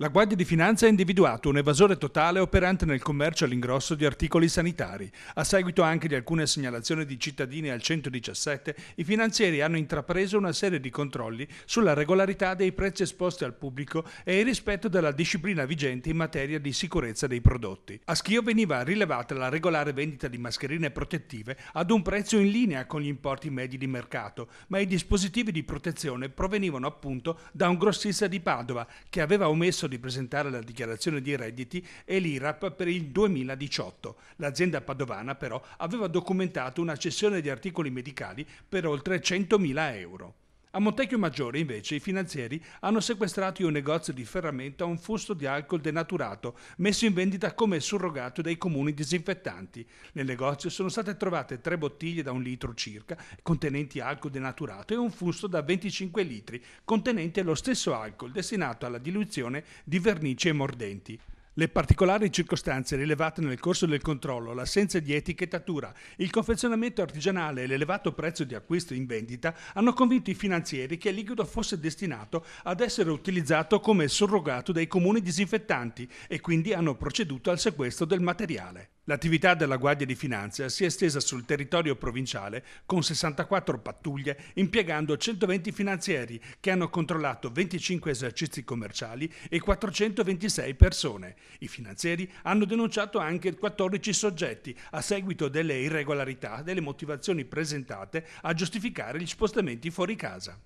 La Guardia di Finanza ha individuato un evasore totale operante nel commercio all'ingrosso di articoli sanitari. A seguito anche di alcune segnalazioni di cittadini al 117, i finanzieri hanno intrapreso una serie di controlli sulla regolarità dei prezzi esposti al pubblico e il rispetto della disciplina vigente in materia di sicurezza dei prodotti. A Schio veniva rilevata la regolare vendita di mascherine protettive ad un prezzo in linea con gli importi medi di mercato, ma i dispositivi di protezione provenivano appunto da un grossista di Padova che aveva omesso di presentare la dichiarazione di redditi e l'IRAP per il 2018. L'azienda padovana però aveva documentato una cessione di articoli medicali per oltre 100.000 euro. A Montecchio Maggiore, invece, i finanzieri hanno sequestrato in un negozio di ferramenta un fusto di alcol denaturato, messo in vendita come surrogato dai comuni disinfettanti. Nel negozio sono state trovate tre bottiglie da un litro circa, contenenti alcol denaturato, e un fusto da 25 litri, contenente lo stesso alcol, destinato alla diluizione di vernici e mordenti. Le particolari circostanze rilevate nel corso del controllo, l'assenza di etichettatura, il confezionamento artigianale e l'elevato prezzo di acquisto in vendita hanno convinto i finanzieri che il liquido fosse destinato ad essere utilizzato come surrogato dai comuni disinfettanti e quindi hanno proceduto al sequestro del materiale. L'attività della Guardia di Finanza si è estesa sul territorio provinciale con 64 pattuglie impiegando 120 finanzieri che hanno controllato 25 esercizi commerciali e 426 persone. I finanzieri hanno denunciato anche 14 soggetti a seguito delle irregolarità delle motivazioni presentate a giustificare gli spostamenti fuori casa.